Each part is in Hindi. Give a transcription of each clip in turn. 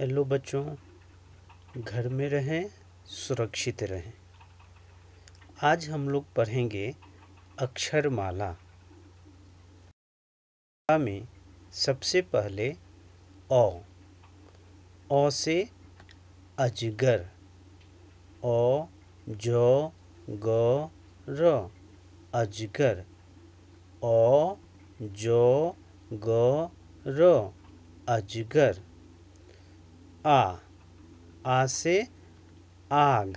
हेलो बच्चों घर में रहें सुरक्षित रहें आज हम लोग पढ़ेंगे अक्षरमाला में सबसे पहले ओ ओ से अजगर ओ जो ग र अजगर ओ जो ग र अजगर आ आ से आग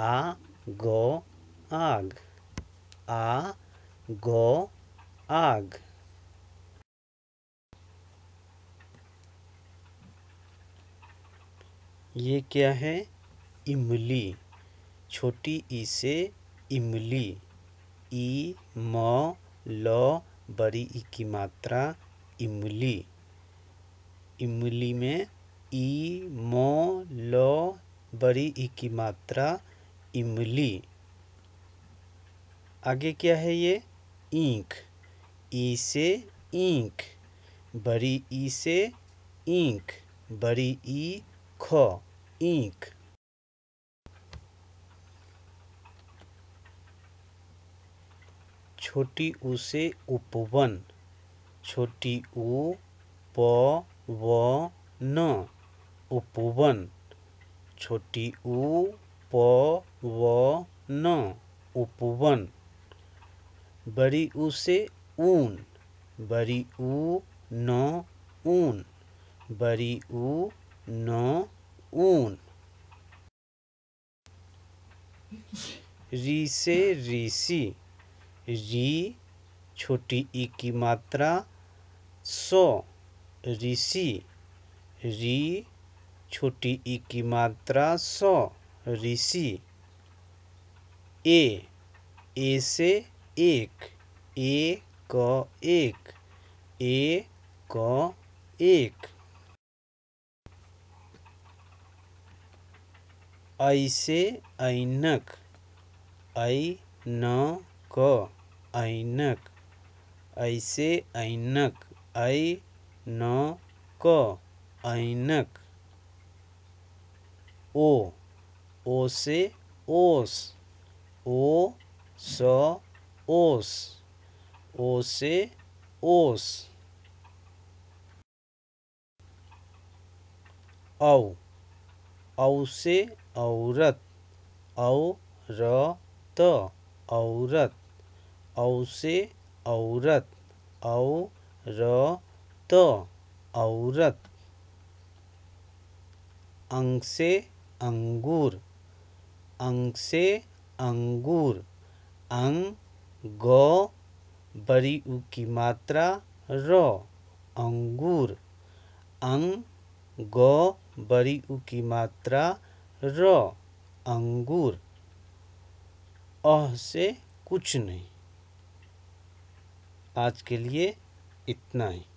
आ गो आग आ गो आग ये क्या है इमली छोटी ई से इमली ई म ल बड़ी ई की मात्रा इमली इमली में ई मो लो बड़ी ई की मात्रा इमली आगे क्या है ये इंक ई से इंक बड़ी ई से इंक बड़ी ई ख इंक छोटी ऊ से उपवन छोटी ऊ प व न उपवन छोटी ऊ प व न उपवन बड़ी उ से ऊन बड़ी ऊ न ऊन बड़ी ऊ न ऊन री से ऋषि री छोटी ई की मात्रा सौ ऋषि री छोटी ई की मात्रा सौ ऋषि ए ए से एक ए क एक ए क एक ऐसे ऐनक ऐ न क ऐनक ऐसे ऐनक ऐ न क ऐनक O. O C os. O so ओस O C os. औ औ से औरत औ र त औरत औ से औरत औ र त औरत अंक से अंगूर अंग से अंगूर अंग गौ बड़ी उ की मात्रा र अंगूर अंग गौ बड़ी उ की मात्रा र अंगूर अह से कुछ नहीं आज के लिए इतना ही